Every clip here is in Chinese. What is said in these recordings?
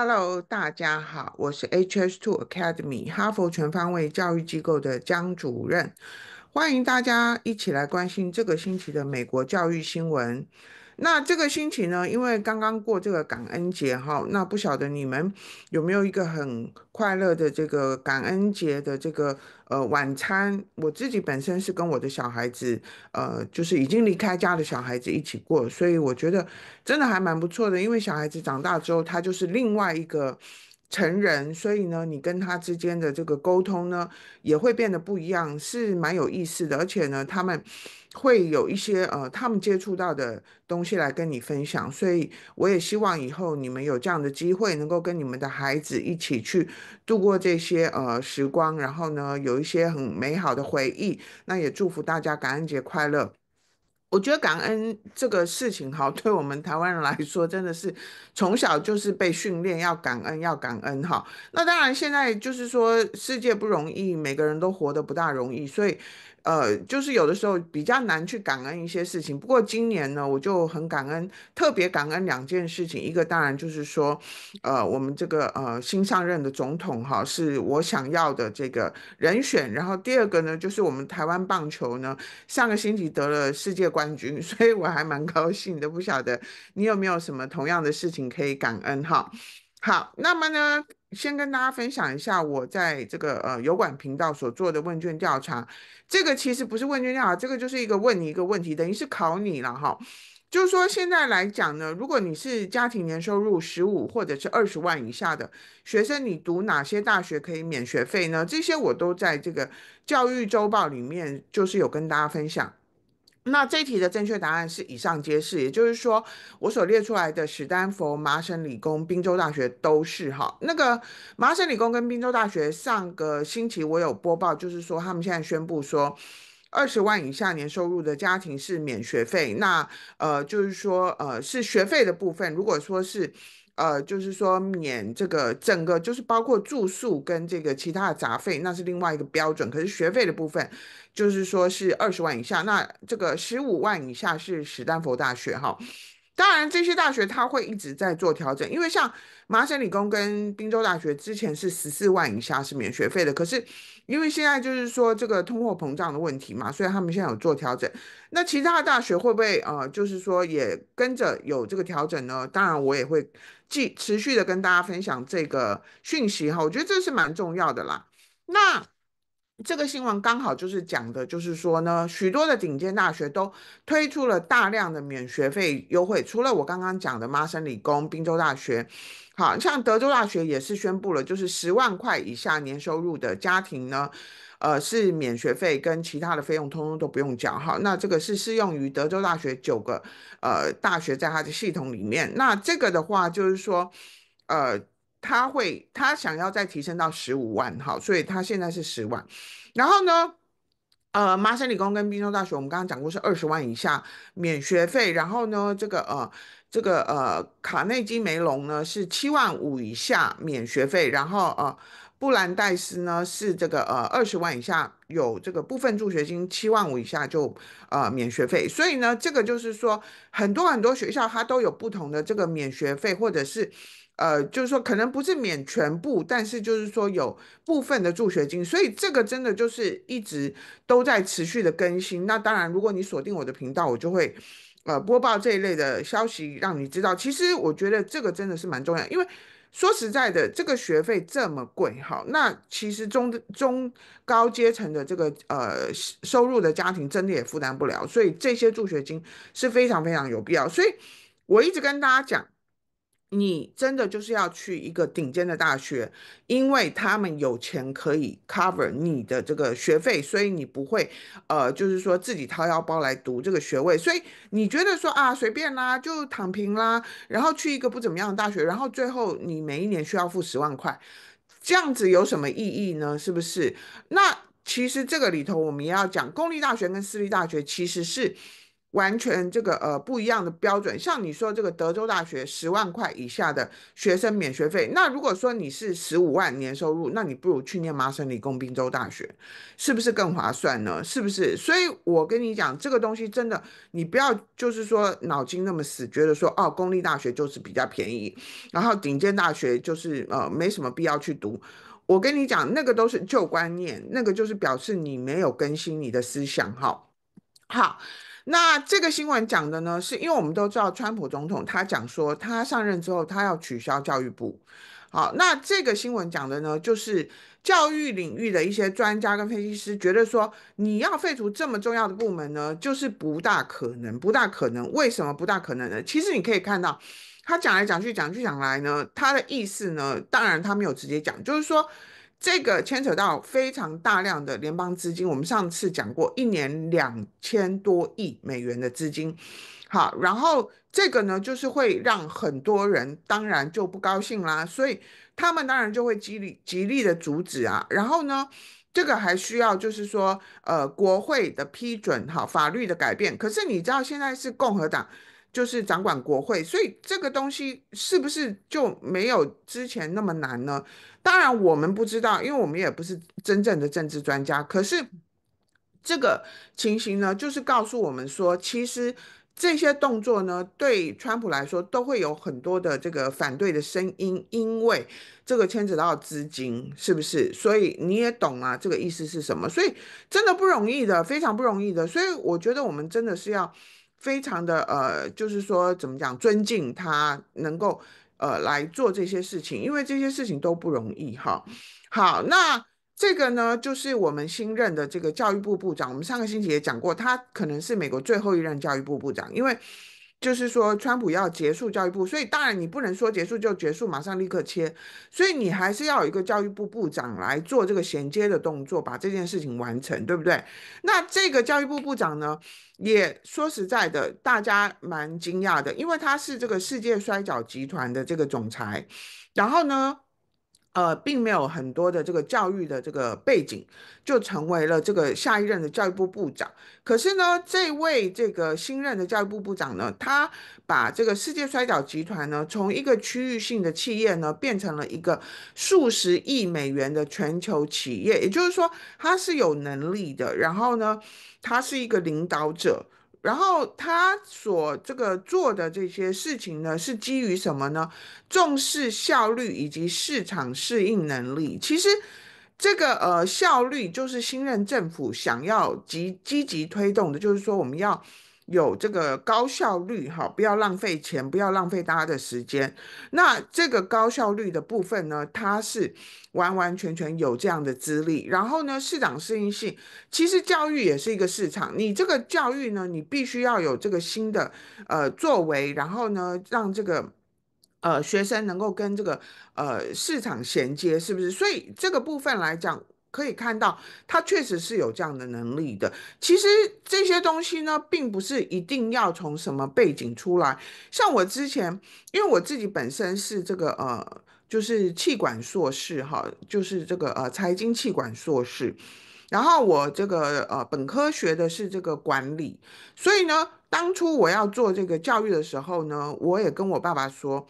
Hello，大家好，我是 HS Two Academy 哈佛全方位教育机构的江主任，欢迎大家一起来关心这个星期的美国教育新闻。那这个心情呢？因为刚刚过这个感恩节哈，那不晓得你们有没有一个很快乐的这个感恩节的这个呃晚餐？我自己本身是跟我的小孩子，呃，就是已经离开家的小孩子一起过，所以我觉得真的还蛮不错的。因为小孩子长大之后，他就是另外一个成人，所以呢，你跟他之间的这个沟通呢，也会变得不一样，是蛮有意思的。而且呢，他们。会有一些呃，他们接触到的东西来跟你分享，所以我也希望以后你们有这样的机会，能够跟你们的孩子一起去度过这些呃时光，然后呢，有一些很美好的回忆。那也祝福大家感恩节快乐。我觉得感恩这个事情哈，对我们台湾人来说，真的是从小就是被训练要感恩，要感恩哈。那当然现在就是说世界不容易，每个人都活得不大容易，所以。呃，就是有的时候比较难去感恩一些事情。不过今年呢，我就很感恩，特别感恩两件事情。一个当然就是说，呃，我们这个呃新上任的总统哈，是我想要的这个人选。然后第二个呢，就是我们台湾棒球呢上个星期得了世界冠军，所以我还蛮高兴的。不晓得你有没有什么同样的事情可以感恩哈？好，那么呢，先跟大家分享一下我在这个呃油管频道所做的问卷调查。这个其实不是问卷调查，这个就是一个问你一个问题，等于是考你了哈。就是说现在来讲呢，如果你是家庭年收入十五或者是二十万以下的学生，你读哪些大学可以免学费呢？这些我都在这个教育周报里面就是有跟大家分享。那这题的正确答案是以上皆是，也就是说我所列出来的史丹佛、麻省理工、宾州大学都是哈。那个麻省理工跟宾州大学上个星期我有播报，就是说他们现在宣布说，二十万以下年收入的家庭是免学费。那呃，就是说呃，是学费的部分，如果说是。呃，就是说免这个整个，就是包括住宿跟这个其他的杂费，那是另外一个标准。可是学费的部分，就是说是二十万以下，那这个十五万以下是史丹佛大学哈。当然，这些大学它会一直在做调整，因为像麻省理工跟宾州大学之前是十四万以下是免学费的，可是因为现在就是说这个通货膨胀的问题嘛，所以他们现在有做调整。那其他的大学会不会呃，就是说也跟着有这个调整呢？当然，我也会继持续的跟大家分享这个讯息哈，我觉得这是蛮重要的啦。那。这个新闻刚好就是讲的，就是说呢，许多的顶尖大学都推出了大量的免学费优惠。除了我刚刚讲的麻省理工、宾州大学，好像德州大学也是宣布了，就是十万块以下年收入的家庭呢，呃，是免学费跟其他的费用通通都不用缴。哈，那这个是适用于德州大学九个呃大学在它的系统里面。那这个的话就是说，呃。他会，他想要再提升到十五万，哈，所以他现在是十万。然后呢，呃，麻省理工跟宾州大学，我们刚刚讲过是二十万以下免学费。然后呢，这个呃，这个呃，卡内基梅隆呢是七万五以下免学费。然后呃，布兰戴斯呢是这个呃二十万以下有这个部分助学金，七万五以下就呃免学费。所以呢，这个就是说很多很多学校它都有不同的这个免学费，或者是。呃，就是说可能不是免全部，但是就是说有部分的助学金，所以这个真的就是一直都在持续的更新。那当然，如果你锁定我的频道，我就会呃播报这一类的消息，让你知道。其实我觉得这个真的是蛮重要，因为说实在的，这个学费这么贵，哈，那其实中中高阶层的这个呃收入的家庭真的也负担不了，所以这些助学金是非常非常有必要。所以我一直跟大家讲。你真的就是要去一个顶尖的大学，因为他们有钱可以 cover 你的这个学费，所以你不会，呃，就是说自己掏腰包来读这个学位。所以你觉得说啊，随便啦，就躺平啦，然后去一个不怎么样的大学，然后最后你每一年需要付十万块，这样子有什么意义呢？是不是？那其实这个里头，我们也要讲公立大学跟私立大学其实是。完全这个呃不一样的标准，像你说这个德州大学十万块以下的学生免学费，那如果说你是十五万年收入，那你不如去念麻省理工、宾州大学，是不是更划算呢？是不是？所以我跟你讲，这个东西真的，你不要就是说脑筋那么死，觉得说哦，公立大学就是比较便宜，然后顶尖大学就是呃没什么必要去读。我跟你讲，那个都是旧观念，那个就是表示你没有更新你的思想哈。好，那这个新闻讲的呢，是因为我们都知道，川普总统他讲说，他上任之后他要取消教育部。好，那这个新闻讲的呢，就是教育领域的一些专家跟分析师觉得说，你要废除这么重要的部门呢，就是不大可能，不大可能。为什么不大可能呢？其实你可以看到，他讲来讲去讲去讲来呢，他的意思呢，当然他没有直接讲，就是说。这个牵扯到非常大量的联邦资金，我们上次讲过，一年两千多亿美元的资金，好，然后这个呢，就是会让很多人当然就不高兴啦，所以他们当然就会极力极力的阻止啊，然后呢，这个还需要就是说，呃，国会的批准，好，法律的改变，可是你知道现在是共和党。就是掌管国会，所以这个东西是不是就没有之前那么难呢？当然我们不知道，因为我们也不是真正的政治专家。可是这个情形呢，就是告诉我们说，其实这些动作呢，对川普来说都会有很多的这个反对的声音，因为这个牵扯到资金，是不是？所以你也懂啊，这个意思是什么？所以真的不容易的，非常不容易的。所以我觉得我们真的是要。非常的呃，就是说怎么讲，尊敬他能够呃来做这些事情，因为这些事情都不容易哈。好，那这个呢，就是我们新任的这个教育部部长，我们上个星期也讲过，他可能是美国最后一任教育部部长，因为。就是说，川普要结束教育部，所以当然你不能说结束就结束，马上立刻切，所以你还是要有一个教育部部长来做这个衔接的动作，把这件事情完成，对不对？那这个教育部部长呢，也说实在的，大家蛮惊讶的，因为他是这个世界摔角集团的这个总裁，然后呢。呃，并没有很多的这个教育的这个背景，就成为了这个下一任的教育部部长。可是呢，这位这个新任的教育部部长呢，他把这个世界摔角集团呢，从一个区域性的企业呢，变成了一个数十亿美元的全球企业。也就是说，他是有能力的，然后呢，他是一个领导者。然后他所这个做的这些事情呢，是基于什么呢？重视效率以及市场适应能力。其实，这个呃效率就是新任政府想要积积极推动的，就是说我们要。有这个高效率哈，不要浪费钱，不要浪费大家的时间。那这个高效率的部分呢，它是完完全全有这样的资历。然后呢，市场适应性，其实教育也是一个市场。你这个教育呢，你必须要有这个新的呃作为，然后呢，让这个呃学生能够跟这个呃市场衔接，是不是？所以这个部分来讲。可以看到，他确实是有这样的能力的。其实这些东西呢，并不是一定要从什么背景出来。像我之前，因为我自己本身是这个呃，就是气管硕士哈，就是这个呃财经气管硕士。然后我这个呃本科学的是这个管理，所以呢，当初我要做这个教育的时候呢，我也跟我爸爸说，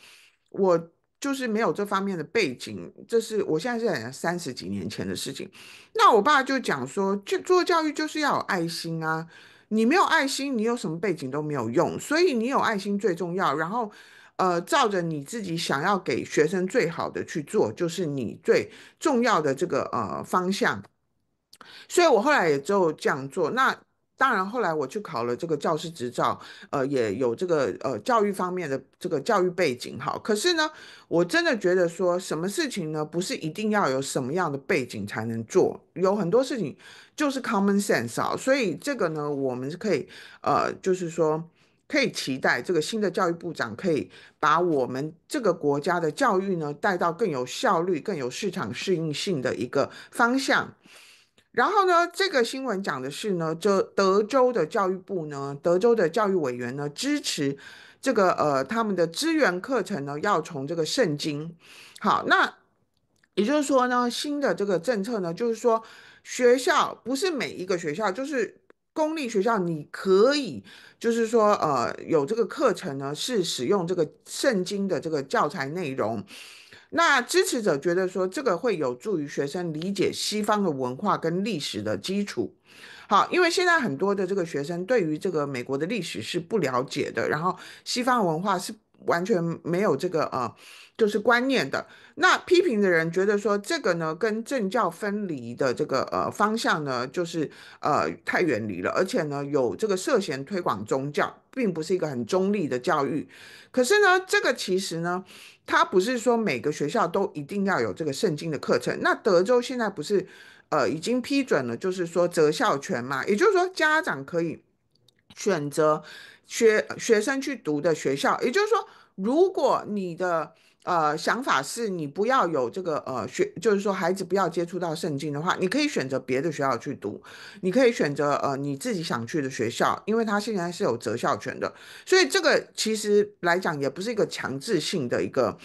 我。就是没有这方面的背景，这是我现在是三十几年前的事情。那我爸就讲说，就做教育就是要有爱心啊，你没有爱心，你有什么背景都没有用。所以你有爱心最重要，然后，呃，照着你自己想要给学生最好的去做，就是你最重要的这个呃方向。所以我后来也就这样做。那。当然，后来我去考了这个教师执照，呃，也有这个呃教育方面的这个教育背景哈。可是呢，我真的觉得说，什么事情呢，不是一定要有什么样的背景才能做？有很多事情就是 common sense 啊。所以这个呢，我们是可以呃，就是说可以期待这个新的教育部长可以把我们这个国家的教育呢带到更有效率、更有市场适应性的一个方向。然后呢，这个新闻讲的是呢，这德州的教育部呢，德州的教育委员呢，支持这个呃他们的资源课程呢，要从这个圣经。好，那也就是说呢，新的这个政策呢，就是说学校不是每一个学校，就是公立学校，你可以就是说呃有这个课程呢，是使用这个圣经的这个教材内容。那支持者觉得说，这个会有助于学生理解西方的文化跟历史的基础。好，因为现在很多的这个学生对于这个美国的历史是不了解的，然后西方文化是完全没有这个呃，就是观念的。那批评的人觉得说，这个呢跟政教分离的这个呃方向呢，就是呃太远离了，而且呢有这个涉嫌推广宗教，并不是一个很中立的教育。可是呢，这个其实呢。他不是说每个学校都一定要有这个圣经的课程？那德州现在不是，呃，已经批准了，就是说择校权嘛，也就是说家长可以选择学学生去读的学校，也就是说，如果你的。呃，想法是你不要有这个呃学，就是说孩子不要接触到圣经的话，你可以选择别的学校去读，你可以选择呃你自己想去的学校，因为他现在是有择校权的，所以这个其实来讲也不是一个强制性的一个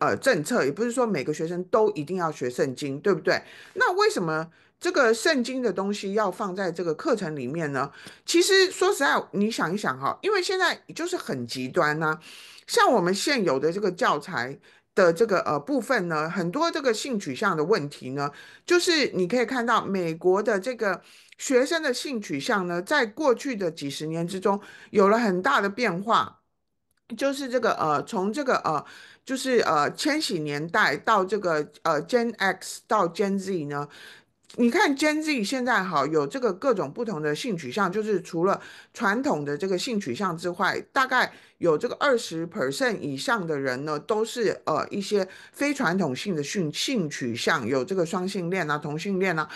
呃政策，也不是说每个学生都一定要学圣经，对不对？那为什么这个圣经的东西要放在这个课程里面呢？其实说实在，你想一想哈，因为现在就是很极端呢。像我们现有的这个教材的这个呃部分呢，很多这个性取向的问题呢，就是你可以看到美国的这个学生的性取向呢，在过去的几十年之中有了很大的变化，就是这个呃，从这个呃，就是呃千禧年代到这个呃 Gen X 到 Gen Z 呢。你看，Gen Z 现在好有这个各种不同的性取向，就是除了传统的这个性取向之外，大概有这个二十 percent 以上的人呢，都是呃一些非传统性的性性取向，有这个双性恋啊、同性恋啊，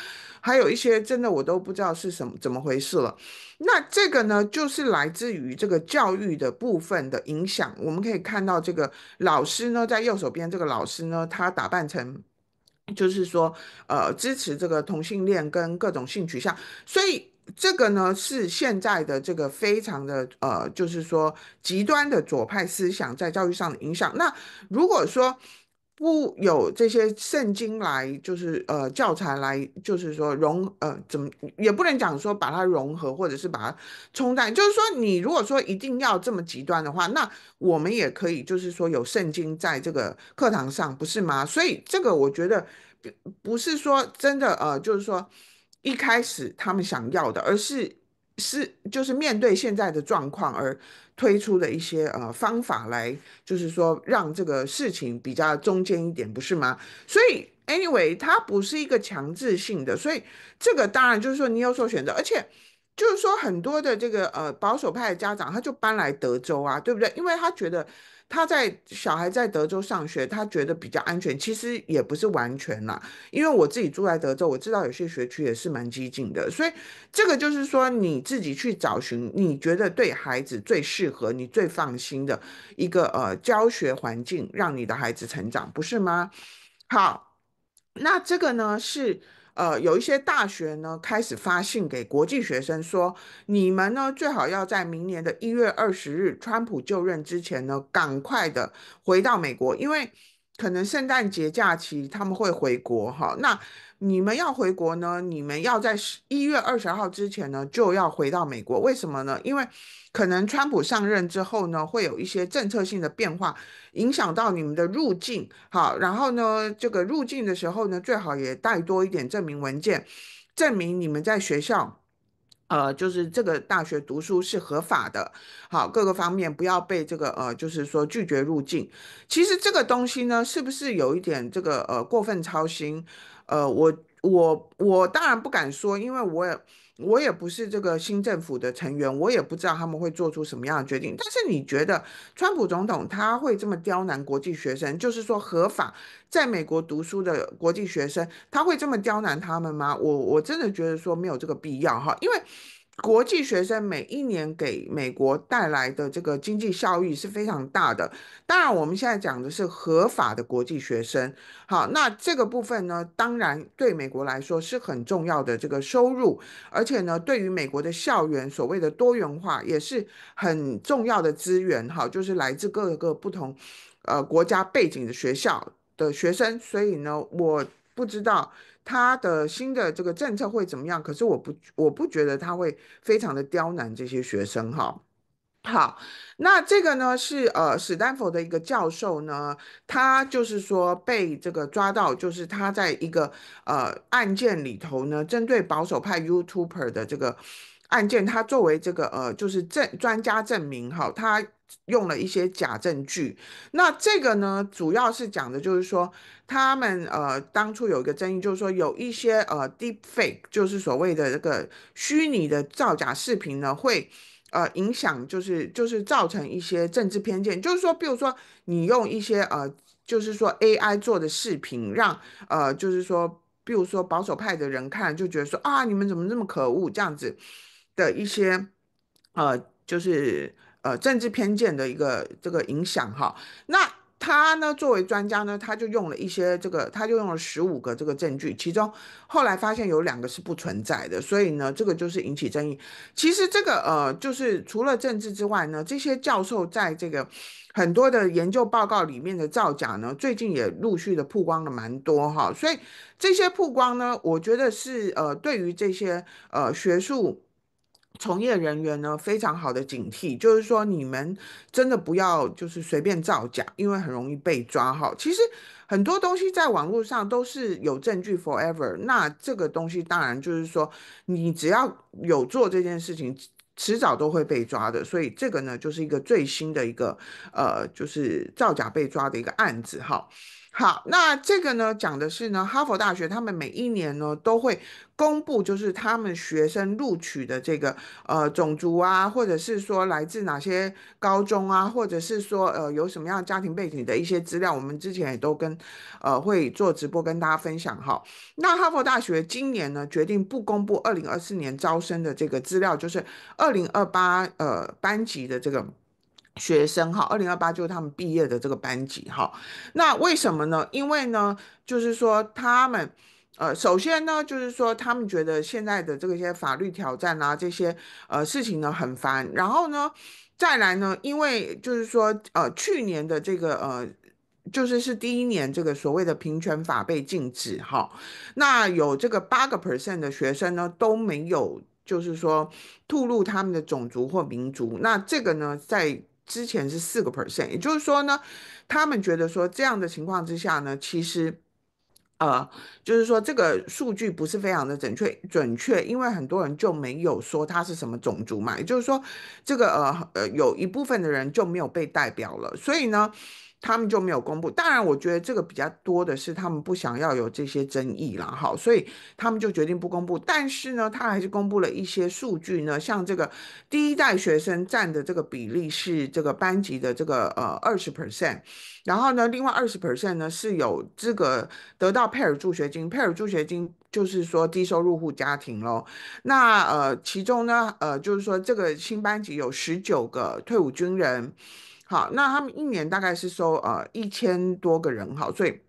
还有一些真的我都不知道是什么怎么回事了。那这个呢，就是来自于这个教育的部分的影响。我们可以看到这个老师呢，在右手边这个老师呢，他打扮成。就是说，呃，支持这个同性恋跟各种性取向，所以这个呢是现在的这个非常的呃，就是说极端的左派思想在教育上的影响。那如果说，不有这些圣经来，就是呃教材来，就是说融呃怎么也不能讲说把它融合，或者是把它冲淡。就是说，你如果说一定要这么极端的话，那我们也可以就是说有圣经在这个课堂上，不是吗？所以这个我觉得不是说真的呃，就是说一开始他们想要的，而是。是，就是面对现在的状况而推出的一些呃方法来，就是说让这个事情比较中间一点，不是吗？所以 anyway 它不是一个强制性的，所以这个当然就是说你有所选择，而且就是说很多的这个呃保守派的家长他就搬来德州啊，对不对？因为他觉得。他在小孩在德州上学，他觉得比较安全，其实也不是完全啦，因为我自己住在德州，我知道有些学区也是蛮激进的，所以这个就是说你自己去找寻你觉得对孩子最适合、你最放心的一个呃教学环境，让你的孩子成长，不是吗？好，那这个呢是。呃，有一些大学呢，开始发信给国际学生说，你们呢最好要在明年的一月二十日，川普就任之前呢，赶快的回到美国，因为。可能圣诞节假期他们会回国，哈，那你们要回国呢？你们要在十一月二十号之前呢就要回到美国，为什么呢？因为可能川普上任之后呢会有一些政策性的变化，影响到你们的入境，哈。然后呢，这个入境的时候呢最好也带多一点证明文件，证明你们在学校。呃，就是这个大学读书是合法的，好，各个方面不要被这个呃，就是说拒绝入境。其实这个东西呢，是不是有一点这个呃过分操心？呃，我我我当然不敢说，因为我也。我也不是这个新政府的成员，我也不知道他们会做出什么样的决定。但是你觉得，川普总统他会这么刁难国际学生？就是说，合法在美国读书的国际学生，他会这么刁难他们吗？我我真的觉得说没有这个必要哈，因为。国际学生每一年给美国带来的这个经济效益是非常大的。当然，我们现在讲的是合法的国际学生。好，那这个部分呢，当然对美国来说是很重要的这个收入，而且呢，对于美国的校园所谓的多元化也是很重要的资源。哈，就是来自各个不同呃国家背景的学校的学生。所以呢，我不知道。他的新的这个政策会怎么样？可是我不，我不觉得他会非常的刁难这些学生哈。好，那这个呢是呃史丹佛的一个教授呢，他就是说被这个抓到，就是他在一个呃案件里头呢，针对保守派 YouTuber 的这个。案件，他作为这个呃，就是证专家证明哈，他用了一些假证据。那这个呢，主要是讲的就是说，他们呃，当初有一个争议，就是说有一些呃 deep fake，就是所谓的这个虚拟的造假视频呢，会呃影响，就是就是造成一些政治偏见。就是说，比如说你用一些呃，就是说 AI 做的视频，让呃就是说，比如说保守派的人看，就觉得说啊，你们怎么这么可恶这样子。的一些呃，就是呃政治偏见的一个这个影响哈。那他呢，作为专家呢，他就用了一些这个，他就用了十五个这个证据，其中后来发现有两个是不存在的，所以呢，这个就是引起争议。其实这个呃，就是除了政治之外呢，这些教授在这个很多的研究报告里面的造假呢，最近也陆续的曝光了蛮多哈。所以这些曝光呢，我觉得是呃对于这些呃学术。从业人员呢，非常好的警惕，就是说你们真的不要就是随便造假，因为很容易被抓哈。其实很多东西在网络上都是有证据 forever，那这个东西当然就是说你只要有做这件事情，迟早都会被抓的。所以这个呢，就是一个最新的一个呃，就是造假被抓的一个案子哈。好，那这个呢讲的是呢，哈佛大学他们每一年呢都会公布，就是他们学生录取的这个呃种族啊，或者是说来自哪些高中啊，或者是说呃有什么样家庭背景的一些资料，我们之前也都跟呃会做直播跟大家分享哈。那哈佛大学今年呢决定不公布二零二四年招生的这个资料，就是二零二八呃班级的这个。学生哈，二零二八就是他们毕业的这个班级哈。那为什么呢？因为呢，就是说他们，呃，首先呢，就是说他们觉得现在的这个一些法律挑战啊，这些呃事情呢很烦。然后呢，再来呢，因为就是说呃，去年的这个呃，就是是第一年这个所谓的平权法被禁止哈。那有这个八个 percent 的学生呢都没有，就是说吐露他们的种族或民族。那这个呢，在之前是四个 percent，也就是说呢，他们觉得说这样的情况之下呢，其实，呃，就是说这个数据不是非常的准确准确，因为很多人就没有说他是什么种族嘛，也就是说这个呃呃有一部分的人就没有被代表了，所以呢。他们就没有公布。当然，我觉得这个比较多的是他们不想要有这些争议了，哈，所以他们就决定不公布。但是呢，他还是公布了一些数据呢，像这个第一代学生占的这个比例是这个班级的这个呃二十 percent，然后呢，另外二十 percent 呢是有资格得到佩尔助学金。佩尔助学金就是说低收入户家庭喽。那呃，其中呢呃，就是说这个新班级有十九个退伍军人。好，那他们一年大概是收呃一千多个人，好，所以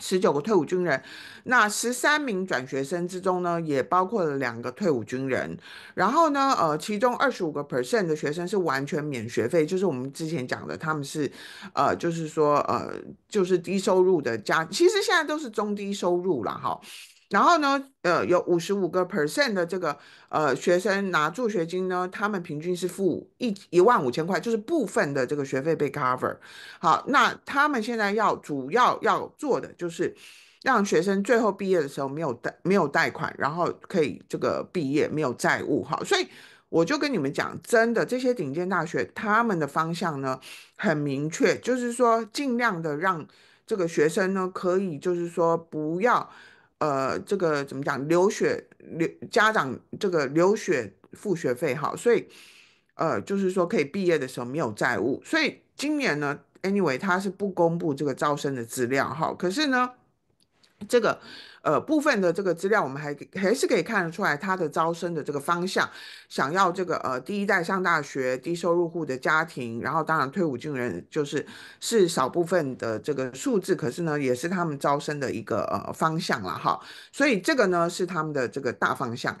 十九个退伍军人，那十三名转学生之中呢，也包括了两个退伍军人，然后呢，呃，其中二十五个 percent 的学生是完全免学费，就是我们之前讲的，他们是，呃，就是说，呃，就是低收入的家，其实现在都是中低收入了，哈。然后呢，呃，有五十五个 percent 的这个呃学生拿助学金呢，他们平均是付一一万五千块，就是部分的这个学费被 cover。好，那他们现在要主要要做的就是让学生最后毕业的时候没有贷没有贷款，然后可以这个毕业没有债务。好，所以我就跟你们讲，真的这些顶尖大学他们的方向呢很明确，就是说尽量的让这个学生呢可以就是说不要。呃，这个怎么讲？留学留家长这个留学付学费哈，所以呃，就是说可以毕业的时候没有债务。所以今年呢，anyway 他是不公布这个招生的资料哈。可是呢。这个，呃，部分的这个资料，我们还还是可以看得出来，它的招生的这个方向，想要这个呃第一代上大学低收入户的家庭，然后当然退伍军人就是是少部分的这个数字，可是呢也是他们招生的一个呃方向了哈。所以这个呢是他们的这个大方向。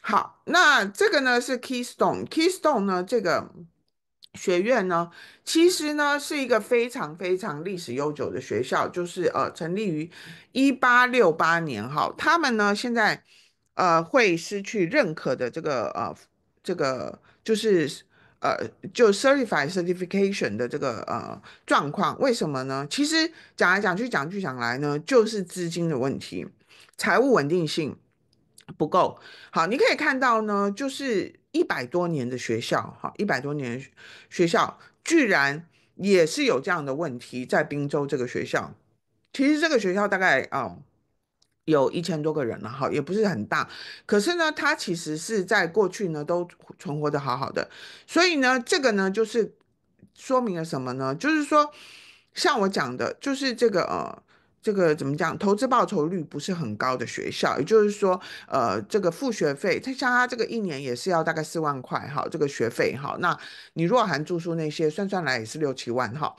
好，那这个呢是 Keystone，Keystone 呢这个。学院呢，其实呢是一个非常非常历史悠久的学校，就是呃成立于一八六八年哈。他们呢现在呃会失去认可的这个呃这个就是呃就 certify certification 的这个呃状况，为什么呢？其实讲来讲去讲去讲来呢，就是资金的问题，财务稳定性不够。好，你可以看到呢，就是。一百多年的学校，哈，一百多年学校居然也是有这样的问题。在滨州这个学校，其实这个学校大概啊有一千多个人了，哈，也不是很大。可是呢，它其实是在过去呢都存活的好好的。所以呢，这个呢就是说明了什么呢？就是说，像我讲的，就是这个呃。这个怎么讲？投资报酬率不是很高的学校，也就是说，呃，这个付学费，它像它这个一年也是要大概四万块哈，这个学费哈，那你若含住宿那些，算算来也是六七万哈，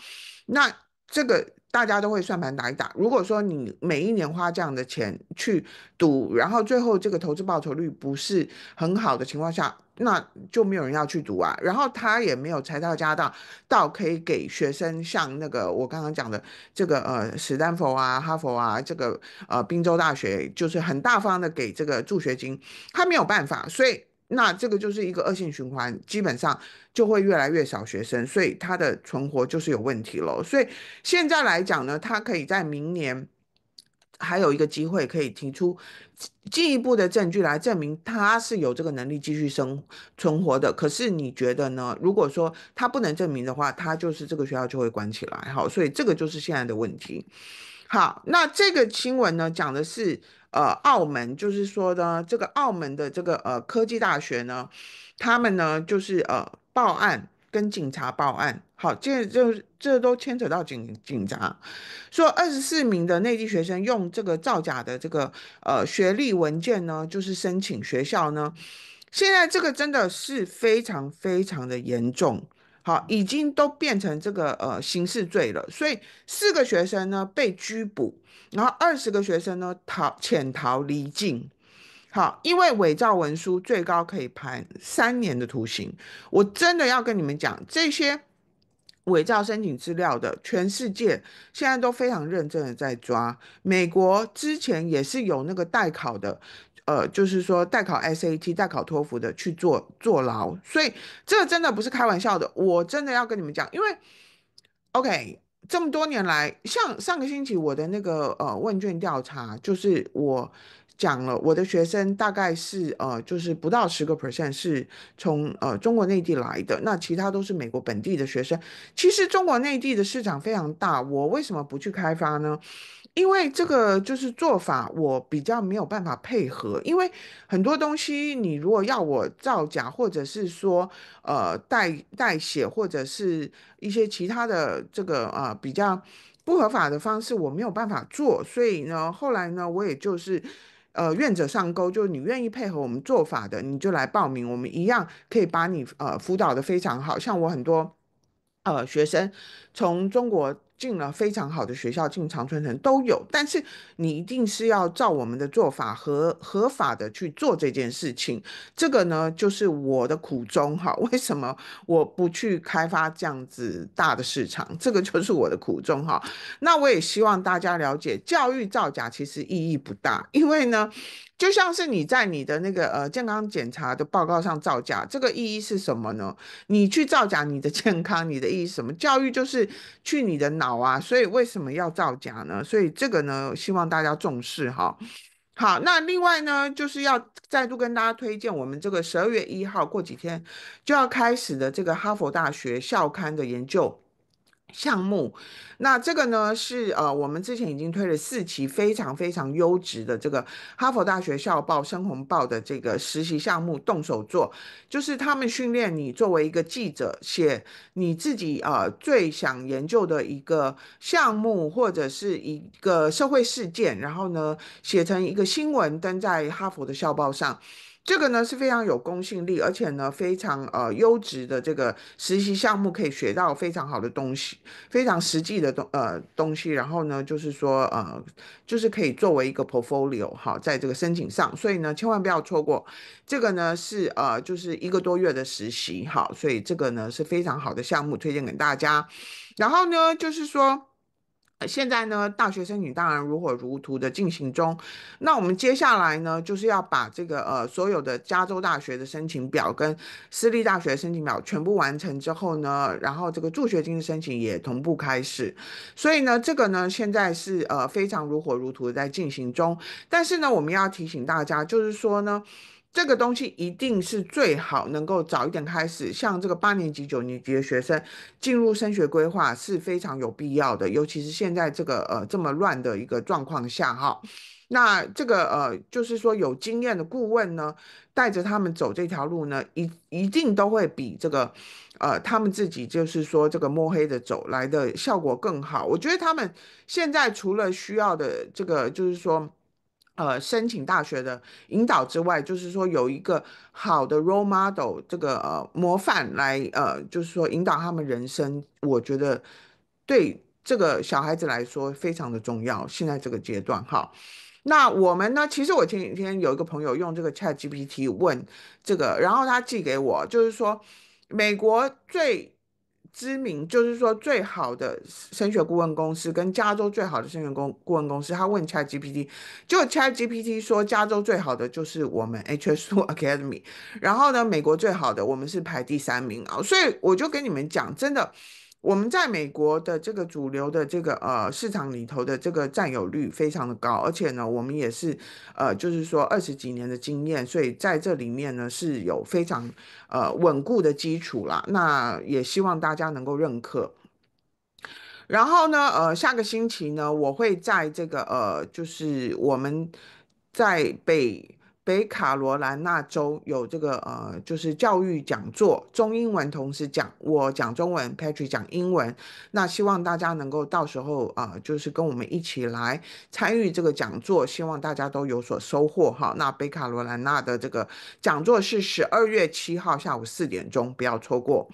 那这个。大家都会算盘打一打。如果说你每一年花这样的钱去赌，然后最后这个投资报酬率不是很好的情况下，那就没有人要去赌啊。然后他也没有财大家大，倒可以给学生像那个我刚刚讲的这个呃史丹佛啊、哈佛啊、这个呃宾州大学，就是很大方的给这个助学金，他没有办法，所以。那这个就是一个恶性循环，基本上就会越来越少学生，所以他的存活就是有问题了。所以现在来讲呢，他可以在明年还有一个机会，可以提出进一步的证据来证明他是有这个能力继续生存活的。可是你觉得呢？如果说他不能证明的话，他就是这个学校就会关起来。好，所以这个就是现在的问题。好，那这个新闻呢，讲的是。呃，澳门就是说呢，这个澳门的这个呃科技大学呢，他们呢就是呃报案跟警察报案，好，这就这都牵扯到警警察，说二十四名的内地学生用这个造假的这个呃学历文件呢，就是申请学校呢，现在这个真的是非常非常的严重。好，已经都变成这个呃刑事罪了，所以四个学生呢被拘捕，然后二十个学生呢逃潜逃离境。好，因为伪造文书最高可以判三年的徒刑，我真的要跟你们讲，这些伪造申请资料的，全世界现在都非常认真的在抓。美国之前也是有那个代考的。呃，就是说代考 SAT、代考托福的去坐坐牢，所以这个真的不是开玩笑的。我真的要跟你们讲，因为 OK，这么多年来，像上个星期我的那个呃问卷调查，就是我。讲了，我的学生大概是呃，就是不到十个 percent 是从呃中国内地来的，那其他都是美国本地的学生。其实中国内地的市场非常大，我为什么不去开发呢？因为这个就是做法，我比较没有办法配合，因为很多东西你如果要我造假，或者是说呃代代写，或者是一些其他的这个啊比较不合法的方式，我没有办法做。所以呢，后来呢，我也就是。呃，愿者上钩，就是你愿意配合我们做法的，你就来报名，我们一样可以把你呃辅导的非常好像我很多呃学生从中国。进了非常好的学校，进长春城都有，但是你一定是要照我们的做法和合法的去做这件事情。这个呢，就是我的苦衷哈。为什么我不去开发这样子大的市场？这个就是我的苦衷哈。那我也希望大家了解，教育造假其实意义不大，因为呢，就像是你在你的那个呃健康检查的报告上造假，这个意义是什么呢？你去造假你的健康，你的意义什么？教育就是去你的脑。好啊，所以为什么要造假呢？所以这个呢，希望大家重视哈。好，那另外呢，就是要再度跟大家推荐我们这个十二月一号过几天就要开始的这个哈佛大学校刊的研究。项目，那这个呢是呃，我们之前已经推了四期非常非常优质的这个哈佛大学校报《深红报》的这个实习项目，动手做，就是他们训练你作为一个记者写你自己呃最想研究的一个项目或者是一个社会事件，然后呢写成一个新闻登在哈佛的校报上。这个呢是非常有公信力，而且呢非常呃优质的这个实习项目，可以学到非常好的东西，非常实际的东呃东西。然后呢就是说呃就是可以作为一个 portfolio 哈，在这个申请上，所以呢千万不要错过。这个呢是呃就是一个多月的实习哈，所以这个呢是非常好的项目，推荐给大家。然后呢就是说。现在呢，大学申请当然如火如荼的进行中。那我们接下来呢，就是要把这个呃所有的加州大学的申请表跟私立大学申请表全部完成之后呢，然后这个助学金的申请也同步开始。所以呢，这个呢现在是呃非常如火如荼的在进行中。但是呢，我们要提醒大家，就是说呢。这个东西一定是最好能够早一点开始，像这个八年级、九年级的学生进入升学规划是非常有必要的，尤其是现在这个呃这么乱的一个状况下哈。那这个呃就是说有经验的顾问呢，带着他们走这条路呢，一一定都会比这个呃他们自己就是说这个摸黑的走来的效果更好。我觉得他们现在除了需要的这个就是说。呃，申请大学的引导之外，就是说有一个好的 role model 这个呃模范来呃，就是说引导他们人生，我觉得对这个小孩子来说非常的重要。现在这个阶段哈，那我们呢？其实我前几天有一个朋友用这个 Chat GPT 问这个，然后他寄给我，就是说美国最。知名就是说最好的升学顾问公司跟加州最好的升学公顾问公司，他问 ChatGPT，就 ChatGPT 说加州最好的就是我们 HSU Academy，然后呢美国最好的我们是排第三名啊，所以我就跟你们讲，真的。我们在美国的这个主流的这个呃市场里头的这个占有率非常的高，而且呢，我们也是呃，就是说二十几年的经验，所以在这里面呢是有非常呃稳固的基础啦。那也希望大家能够认可。然后呢，呃，下个星期呢，我会在这个呃，就是我们在北。北卡罗来纳州有这个呃，就是教育讲座，中英文同时讲，我讲中文，Patrick 讲英文。那希望大家能够到时候啊，就是跟我们一起来参与这个讲座，希望大家都有所收获哈。那北卡罗兰纳的这个讲座是十二月七号下午四点钟，不要错过。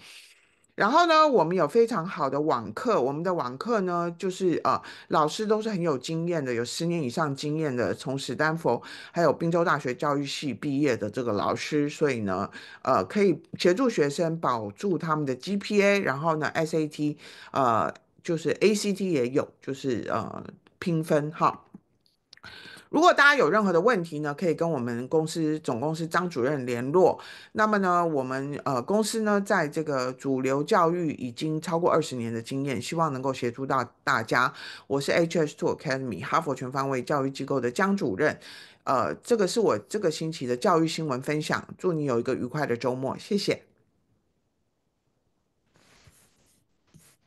然后呢，我们有非常好的网课。我们的网课呢，就是呃，老师都是很有经验的，有十年以上经验的，从史丹佛还有宾州大学教育系毕业的这个老师，所以呢，呃，可以协助学生保住他们的 GPA，然后呢，SAT，呃，就是 ACT 也有，就是呃，评分哈。如果大家有任何的问题呢，可以跟我们公司总公司张主任联络。那么呢，我们呃公司呢，在这个主流教育已经超过二十年的经验，希望能够协助到大家。我是 HS Two Academy 哈佛全方位教育机构的江主任。呃，这个是我这个星期的教育新闻分享。祝你有一个愉快的周末，谢谢。